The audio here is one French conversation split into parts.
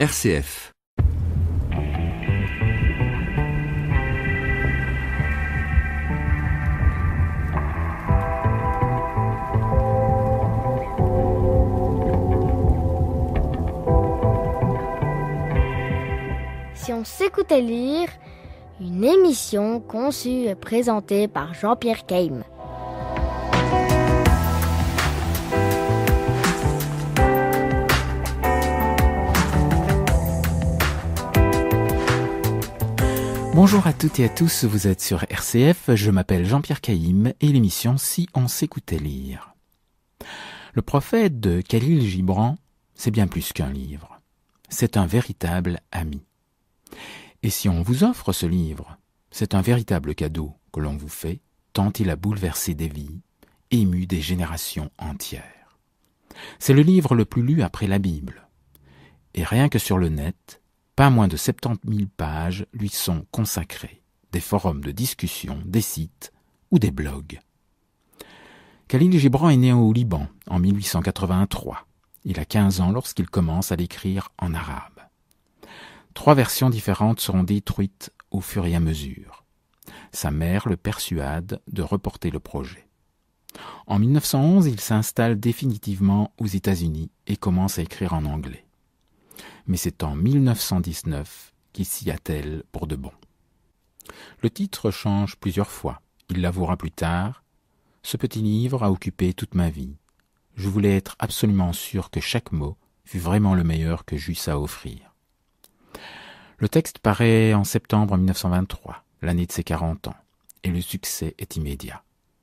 RCF Si on s'écoutait lire, une émission conçue et présentée par Jean-Pierre Keim. Bonjour à toutes et à tous, vous êtes sur RCF, je m'appelle Jean-Pierre Caïm et l'émission Si on s'écoutait lire. Le prophète de Khalil Gibran, c'est bien plus qu'un livre. C'est un véritable ami. Et si on vous offre ce livre, c'est un véritable cadeau que l'on vous fait, tant il a bouleversé des vies, ému des générations entières. C'est le livre le plus lu après la Bible. Et rien que sur le net, pas moins de 70 000 pages lui sont consacrées, des forums de discussion, des sites ou des blogs. Khalil Gibran est né au Liban en 1883. Il a 15 ans lorsqu'il commence à l'écrire en arabe. Trois versions différentes seront détruites au fur et à mesure. Sa mère le persuade de reporter le projet. En 1911, il s'installe définitivement aux États-Unis et commence à écrire en anglais mais c'est en 1919 qu'il s'y attelle pour de bon. Le titre change plusieurs fois. Il l'avouera plus tard. Ce petit livre a occupé toute ma vie. Je voulais être absolument sûr que chaque mot fut vraiment le meilleur que j'eusse à offrir. Le texte paraît en septembre 1923, l'année de ses 40 ans, et le succès est immédiat.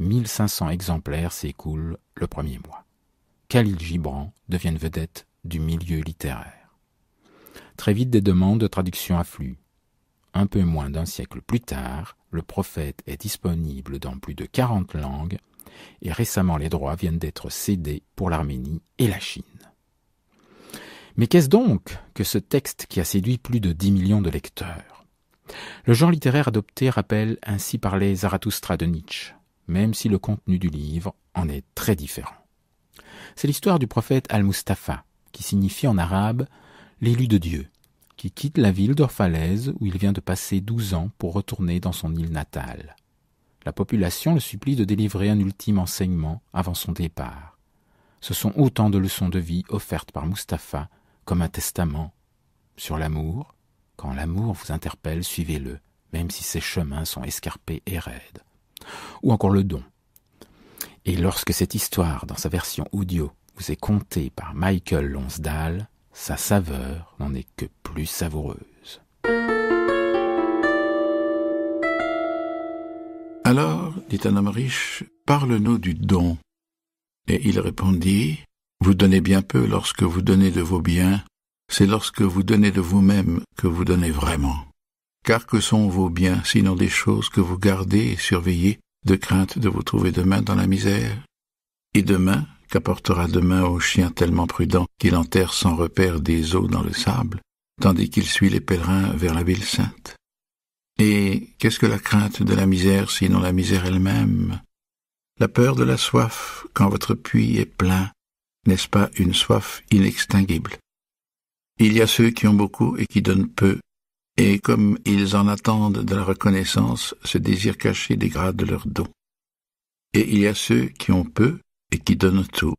1500 exemplaires s'écoulent le premier mois. Khalil Gibran devient vedette du milieu littéraire très vite des demandes de traduction affluent. Un peu moins d'un siècle plus tard, le prophète est disponible dans plus de quarante langues et récemment les droits viennent d'être cédés pour l'Arménie et la Chine. Mais qu'est-ce donc que ce texte qui a séduit plus de 10 millions de lecteurs Le genre littéraire adopté rappelle ainsi les Zarathustra de Nietzsche, même si le contenu du livre en est très différent. C'est l'histoire du prophète al mustapha qui signifie en arabe l'élu de Dieu, qui quitte la ville d'Orphalaise où il vient de passer douze ans pour retourner dans son île natale. La population le supplie de délivrer un ultime enseignement avant son départ. Ce sont autant de leçons de vie offertes par Mustapha comme un testament. Sur l'amour, quand l'amour vous interpelle, suivez-le, même si ses chemins sont escarpés et raides. Ou encore le don. Et lorsque cette histoire, dans sa version audio, vous est contée par Michael Lonsdale, sa saveur n'en est que plus savoureuse. Alors, dit un homme riche, parle-nous du don. Et il répondit, Vous donnez bien peu lorsque vous donnez de vos biens, c'est lorsque vous donnez de vous-même que vous donnez vraiment. Car que sont vos biens sinon des choses que vous gardez et surveillez de crainte de vous trouver demain dans la misère Et demain, qu'apportera demain au chien tellement prudent qu'il enterre sans repère des os dans le sable, tandis qu'il suit les pèlerins vers la ville sainte. Et qu'est-ce que la crainte de la misère sinon la misère elle-même La peur de la soif quand votre puits est plein, n'est-ce pas une soif inextinguible Il y a ceux qui ont beaucoup et qui donnent peu, et comme ils en attendent de la reconnaissance, ce désir caché dégrade leur don. Et il y a ceux qui ont peu et qui donnent tout.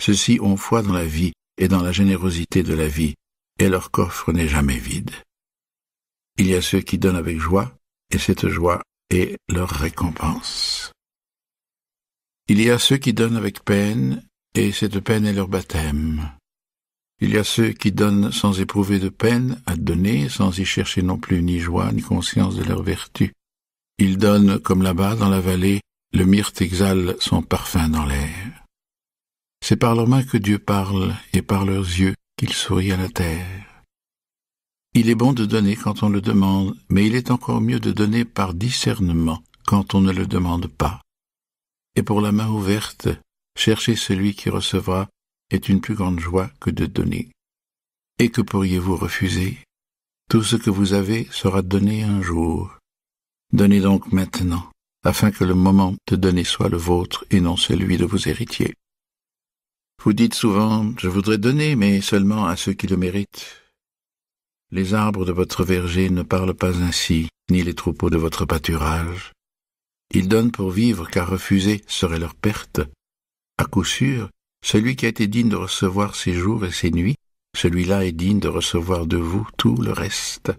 Ceux-ci ont foi dans la vie et dans la générosité de la vie, et leur coffre n'est jamais vide. Il y a ceux qui donnent avec joie, et cette joie est leur récompense. Il y a ceux qui donnent avec peine, et cette peine est leur baptême. Il y a ceux qui donnent sans éprouver de peine à donner, sans y chercher non plus ni joie ni conscience de leur vertu. Ils donnent comme là-bas dans la vallée, le myrte exhale son parfum dans l'air. C'est par leurs mains que Dieu parle et par leurs yeux qu'il sourit à la terre. Il est bon de donner quand on le demande, mais il est encore mieux de donner par discernement quand on ne le demande pas. Et pour la main ouverte, chercher celui qui recevra est une plus grande joie que de donner. Et que pourriez-vous refuser Tout ce que vous avez sera donné un jour. Donnez donc maintenant, afin que le moment de donner soit le vôtre et non celui de vos héritiers. Vous dites souvent Je voudrais donner, mais seulement à ceux qui le méritent. Les arbres de votre verger ne parlent pas ainsi, ni les troupeaux de votre pâturage. Ils donnent pour vivre, car refuser serait leur perte. À coup sûr, celui qui a été digne de recevoir ses jours et ses nuits, celui-là est digne de recevoir de vous tout le reste.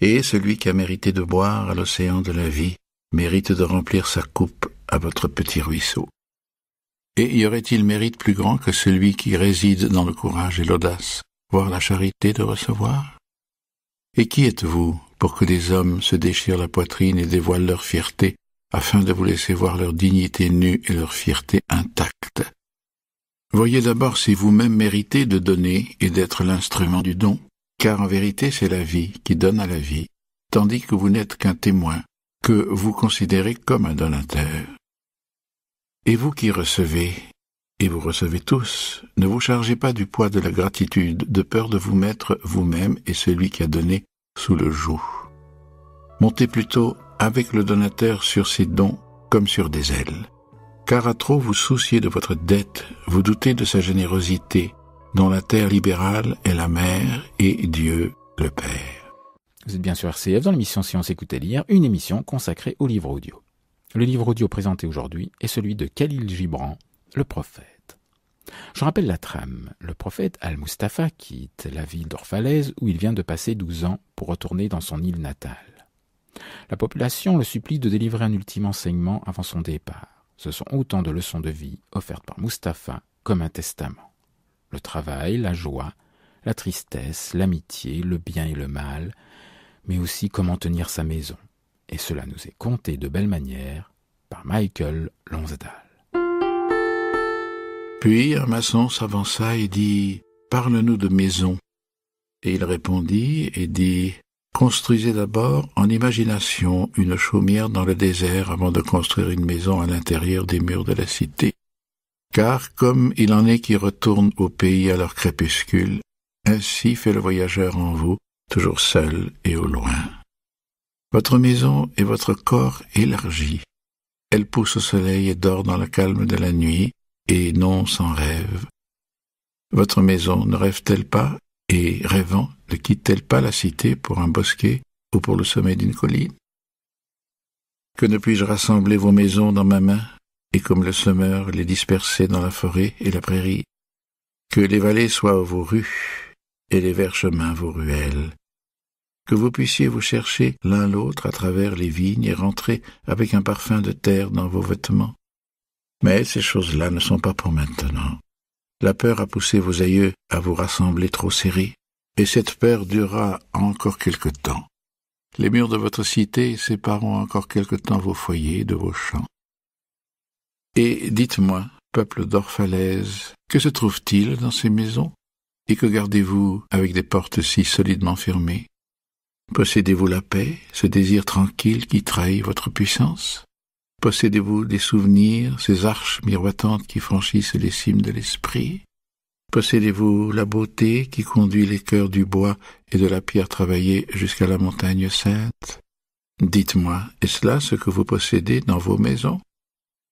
Et celui qui a mérité de boire à l'océan de la vie, mérite de remplir sa coupe à votre petit ruisseau. Et y aurait-il mérite plus grand que celui qui réside dans le courage et l'audace, voire la charité de recevoir Et qui êtes-vous pour que des hommes se déchirent la poitrine et dévoilent leur fierté, afin de vous laisser voir leur dignité nue et leur fierté intacte Voyez d'abord si vous-même méritez de donner et d'être l'instrument du don, car en vérité c'est la vie qui donne à la vie, tandis que vous n'êtes qu'un témoin que vous considérez comme un donateur. Et vous qui recevez, et vous recevez tous, ne vous chargez pas du poids de la gratitude, de peur de vous mettre vous-même et celui qui a donné sous le joug. Montez plutôt avec le donateur sur ses dons comme sur des ailes. Car à trop vous soucier de votre dette, vous doutez de sa générosité, dont la terre libérale est la mère et Dieu le Père. Vous êtes bien sûr RCF dans l'émission Science écouter lire, une émission consacrée au livre audio. Le livre audio présenté aujourd'hui est celui de Khalil Gibran, Le Prophète. Je rappelle la trame. Le prophète al Mustapha quitte la ville d'Orphalaise où il vient de passer 12 ans pour retourner dans son île natale. La population le supplie de délivrer un ultime enseignement avant son départ. Ce sont autant de leçons de vie offertes par Mustapha comme un testament. Le travail, la joie, la tristesse, l'amitié, le bien et le mal, mais aussi comment tenir sa maison. Et cela nous est conté de belle manière par Michael Lonsdal. Puis un maçon s'avança et dit Parle-nous de maison. Et il répondit et dit Construisez d'abord en imagination une chaumière dans le désert avant de construire une maison à l'intérieur des murs de la cité. Car comme il en est qui retournent au pays à leur crépuscule, ainsi fait le voyageur en vous, toujours seul et au loin. Votre maison et votre corps élargi. Elle pousse au soleil et dort dans le calme de la nuit, et non sans rêve. Votre maison ne rêve-t-elle pas, et rêvant, ne quitte-t-elle pas la cité pour un bosquet ou pour le sommet d'une colline Que ne puis-je rassembler vos maisons dans ma main, et comme le semeur les disperser dans la forêt et la prairie Que les vallées soient vos rues, et les verts chemins vos ruelles, que vous puissiez vous chercher l'un l'autre à travers les vignes et rentrer avec un parfum de terre dans vos vêtements. Mais ces choses-là ne sont pas pour maintenant. La peur a poussé vos aïeux à vous rassembler trop serrés, et cette peur durera encore quelque temps. Les murs de votre cité sépareront encore quelque temps vos foyers de vos champs. Et dites-moi, peuple d'orphalaises, que se trouve-t-il dans ces maisons, et que gardez-vous avec des portes si solidement fermées Possédez-vous la paix, ce désir tranquille qui trahit votre puissance Possédez-vous des souvenirs, ces arches miroitantes qui franchissent les cimes de l'esprit Possédez-vous la beauté qui conduit les cœurs du bois et de la pierre travaillée jusqu'à la montagne sainte Dites-moi, est-ce là ce que vous possédez dans vos maisons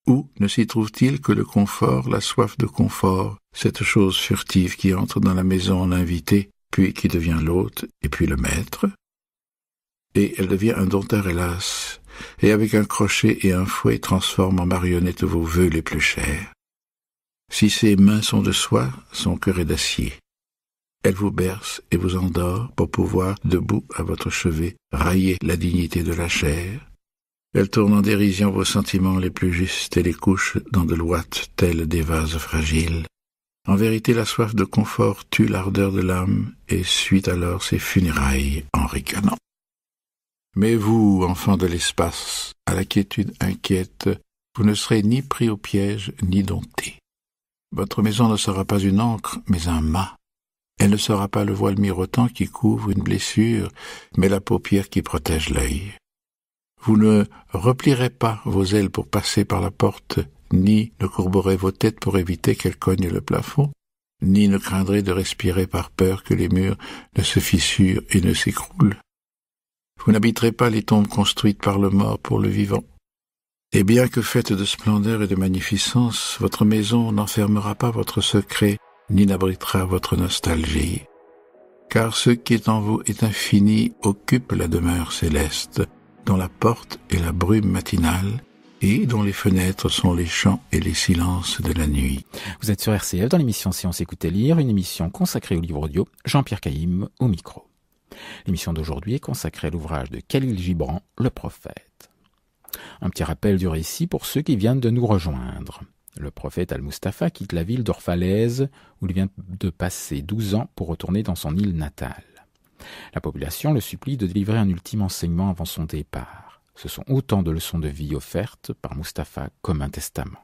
Où ne s'y trouve-t-il que le confort, la soif de confort, cette chose furtive qui entre dans la maison en invité, puis qui devient l'hôte et puis le maître et elle devient un dompteur hélas, et avec un crochet et un fouet transforme en marionnette vos vœux les plus chers. Si ses mains sont de soie, son cœur est d'acier. Elle vous berce et vous endort pour pouvoir, debout à votre chevet, railler la dignité de la chair. Elle tourne en dérision vos sentiments les plus justes et les couche dans de l'ouate telles des vases fragiles. En vérité, la soif de confort tue l'ardeur de l'âme et suit alors ses funérailles en ricanant. Mais vous, enfants de l'espace, à la quiétude inquiète, vous ne serez ni pris au piège, ni dompté. Votre maison ne sera pas une encre, mais un mât. Elle ne sera pas le voile mirotant qui couvre une blessure, mais la paupière qui protège l'œil. Vous ne replierez pas vos ailes pour passer par la porte, ni ne courberez vos têtes pour éviter qu'elles cognent le plafond, ni ne craindrez de respirer par peur que les murs ne se fissurent et ne s'écroulent. Vous n'habiterez pas les tombes construites par le mort pour le vivant. Et bien que faite de splendeur et de magnificence, votre maison n'enfermera pas votre secret, ni n'abritera votre nostalgie. Car ce qui est en vous est infini, occupe la demeure céleste, dont la porte est la brume matinale, et dont les fenêtres sont les chants et les silences de la nuit. Vous êtes sur RCF dans l'émission Science Écoutez Lire, une émission consacrée au livre audio. Jean-Pierre Caïm au micro. L'émission d'aujourd'hui est consacrée à l'ouvrage de Khalil Gibran, Le prophète. Un petit rappel du récit pour ceux qui viennent de nous rejoindre. Le prophète al Mustapha quitte la ville d'Orphalaise où il vient de passer 12 ans pour retourner dans son île natale. La population le supplie de délivrer un ultime enseignement avant son départ. Ce sont autant de leçons de vie offertes par Mustapha comme un testament.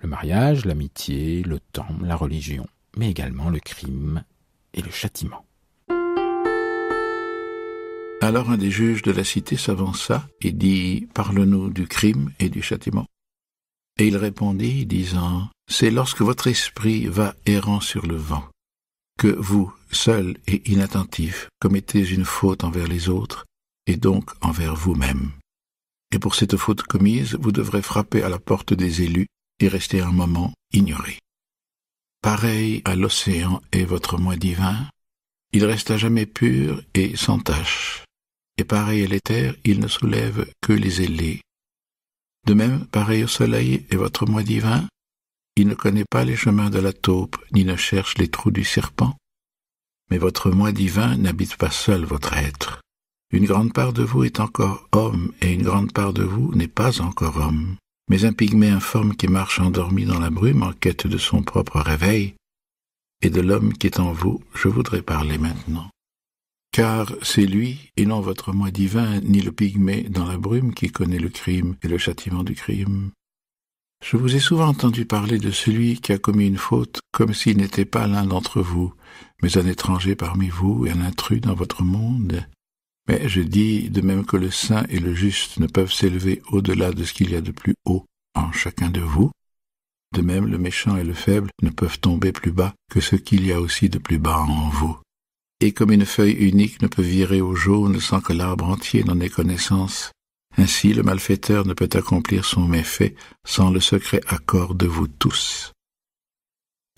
Le mariage, l'amitié, le temps, la religion, mais également le crime et le châtiment. Alors un des juges de la cité s'avança et dit Parle-nous du crime et du châtiment. Et il répondit, disant C'est lorsque votre esprit va errant sur le vent, que vous, seul et inattentif, commettez une faute envers les autres, et donc envers vous-même. Et pour cette faute commise, vous devrez frapper à la porte des élus et rester un moment ignoré. Pareil à l'océan et votre moi divin, il reste à jamais pur et sans tache et pareil à l'éther, il ne soulève que les ailés. De même, pareil au soleil et votre moi divin, il ne connaît pas les chemins de la taupe, ni ne cherche les trous du serpent. Mais votre moi divin n'habite pas seul votre être. Une grande part de vous est encore homme, et une grande part de vous n'est pas encore homme. Mais un pygmée informe qui marche endormi dans la brume en quête de son propre réveil, et de l'homme qui est en vous, je voudrais parler maintenant car c'est lui, et non votre moi divin, ni le pygmée dans la brume, qui connaît le crime et le châtiment du crime. Je vous ai souvent entendu parler de celui qui a commis une faute comme s'il n'était pas l'un d'entre vous, mais un étranger parmi vous et un intrus dans votre monde. Mais je dis, de même que le saint et le juste ne peuvent s'élever au-delà de ce qu'il y a de plus haut en chacun de vous, de même le méchant et le faible ne peuvent tomber plus bas que ce qu'il y a aussi de plus bas en vous et comme une feuille unique ne peut virer au jaune sans que l'arbre entier n'en ait connaissance, ainsi le malfaiteur ne peut accomplir son méfait sans le secret accord de vous tous.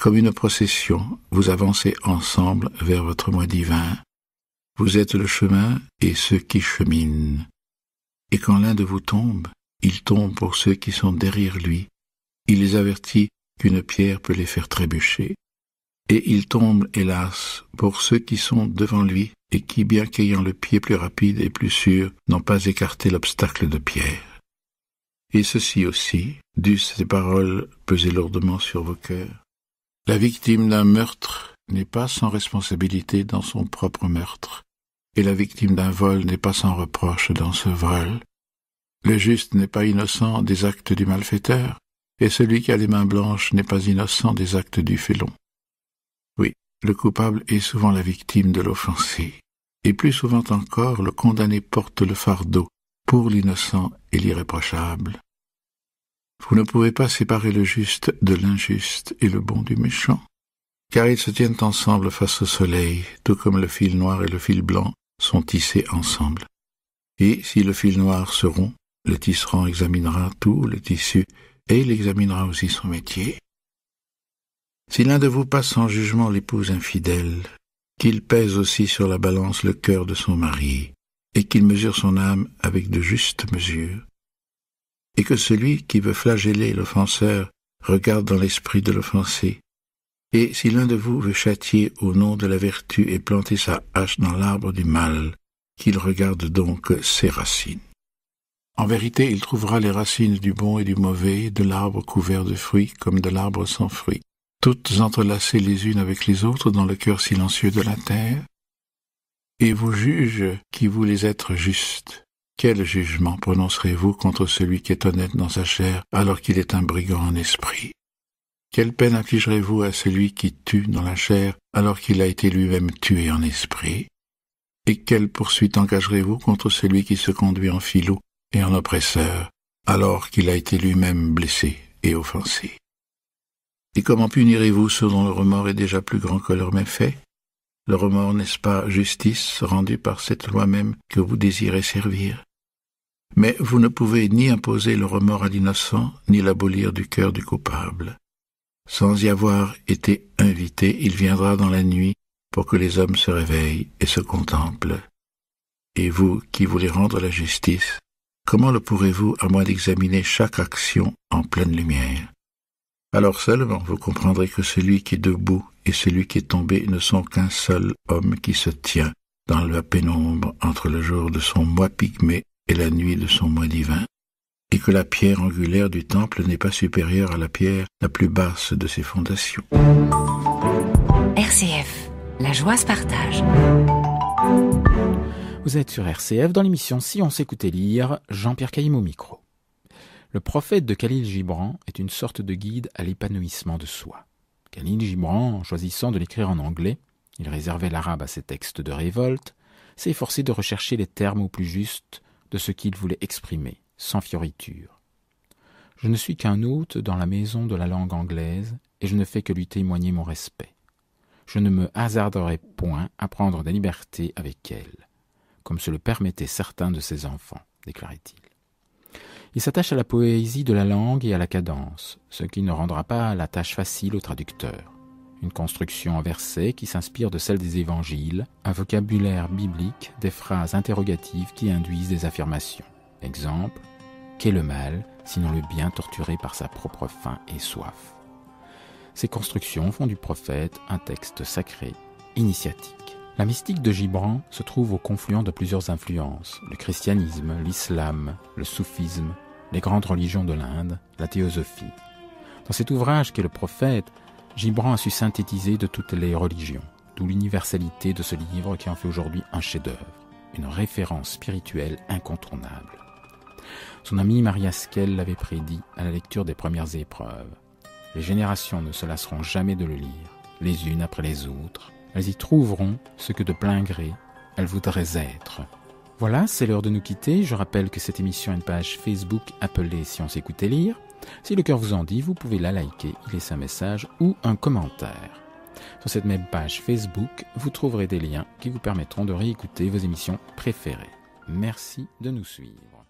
Comme une procession, vous avancez ensemble vers votre moi divin. Vous êtes le chemin et ceux qui cheminent. Et quand l'un de vous tombe, il tombe pour ceux qui sont derrière lui. Il les avertit qu'une pierre peut les faire trébucher et il tombe, hélas, pour ceux qui sont devant lui et qui, bien qu'ayant le pied plus rapide et plus sûr, n'ont pas écarté l'obstacle de pierre. Et ceci aussi, dussent ces paroles peser lourdement sur vos cœurs. La victime d'un meurtre n'est pas sans responsabilité dans son propre meurtre, et la victime d'un vol n'est pas sans reproche dans ce vol. Le juste n'est pas innocent des actes du malfaiteur, et celui qui a les mains blanches n'est pas innocent des actes du félon le coupable est souvent la victime de l'offensé, et plus souvent encore le condamné porte le fardeau pour l'innocent et l'irréprochable. Vous ne pouvez pas séparer le juste de l'injuste et le bon du méchant, car ils se tiennent ensemble face au soleil, tout comme le fil noir et le fil blanc sont tissés ensemble. Et si le fil noir se rompt, le tisserand examinera tout le tissu et il examinera aussi son métier. Si l'un de vous passe en jugement l'épouse infidèle, qu'il pèse aussi sur la balance le cœur de son mari, et qu'il mesure son âme avec de justes mesures, et que celui qui veut flageller l'offenseur regarde dans l'esprit de l'offensé, et si l'un de vous veut châtier au nom de la vertu et planter sa hache dans l'arbre du mal, qu'il regarde donc ses racines. En vérité, il trouvera les racines du bon et du mauvais, de l'arbre couvert de fruits comme de l'arbre sans fruits toutes entrelacées les unes avec les autres dans le cœur silencieux de la terre, et vous juges qui voulez être justes. Quel jugement prononcerez-vous contre celui qui est honnête dans sa chair alors qu'il est un brigand en esprit Quelle peine infligerez-vous à celui qui tue dans la chair alors qu'il a été lui-même tué en esprit Et quelle poursuite engagerez-vous contre celui qui se conduit en filou et en oppresseur alors qu'il a été lui-même blessé et offensé et comment punirez-vous ceux dont le remords est déjà plus grand que leur méfait Le remords n'est-ce pas justice rendue par cette loi même que vous désirez servir Mais vous ne pouvez ni imposer le remords à l'innocent, ni l'abolir du cœur du coupable. Sans y avoir été invité, il viendra dans la nuit pour que les hommes se réveillent et se contemplent. Et vous qui voulez rendre la justice, comment le pourrez-vous à moins d'examiner chaque action en pleine lumière alors seulement vous comprendrez que celui qui est debout et celui qui est tombé ne sont qu'un seul homme qui se tient dans la pénombre entre le jour de son mois pygmé et la nuit de son mois divin, et que la pierre angulaire du temple n'est pas supérieure à la pierre la plus basse de ses fondations. RCF, la joie se partage. Vous êtes sur RCF dans l'émission Si on s'écoutait lire, Jean-Pierre Caïm au micro. Le prophète de Khalil Gibran est une sorte de guide à l'épanouissement de soi. Khalil Gibran, en choisissant de l'écrire en anglais, il réservait l'arabe à ses textes de révolte, s'est efforcé de rechercher les termes au plus justes de ce qu'il voulait exprimer, sans fioriture. Je ne suis qu'un hôte dans la maison de la langue anglaise, et je ne fais que lui témoigner mon respect. Je ne me hasarderai point à prendre des libertés avec elle, comme se le permettaient certains de ses enfants, déclarait-il. Il s'attache à la poésie de la langue et à la cadence, ce qui ne rendra pas la tâche facile au traducteur. Une construction en versets qui s'inspire de celle des évangiles, un vocabulaire biblique, des phrases interrogatives qui induisent des affirmations. Exemple Qu'est le mal, sinon le bien torturé par sa propre faim et soif Ces constructions font du prophète un texte sacré, initiatique. La mystique de Gibran se trouve au confluent de plusieurs influences, le christianisme, l'islam, le soufisme, les grandes religions de l'Inde, la théosophie. Dans cet ouvrage qu'est le prophète, Gibran a su synthétiser de toutes les religions, d'où l'universalité de ce livre qui en fait aujourd'hui un chef-d'œuvre, une référence spirituelle incontournable. Son ami Maria Askel l'avait prédit à la lecture des premières épreuves. Les générations ne se lasseront jamais de le lire, les unes après les autres, elles y trouveront ce que de plein gré elles voudraient être. Voilà, c'est l'heure de nous quitter. Je rappelle que cette émission a une page Facebook appelée Si on s'écoutait lire. Si le cœur vous en dit, vous pouvez la liker, y laisser un message ou un commentaire. Sur cette même page Facebook, vous trouverez des liens qui vous permettront de réécouter vos émissions préférées. Merci de nous suivre.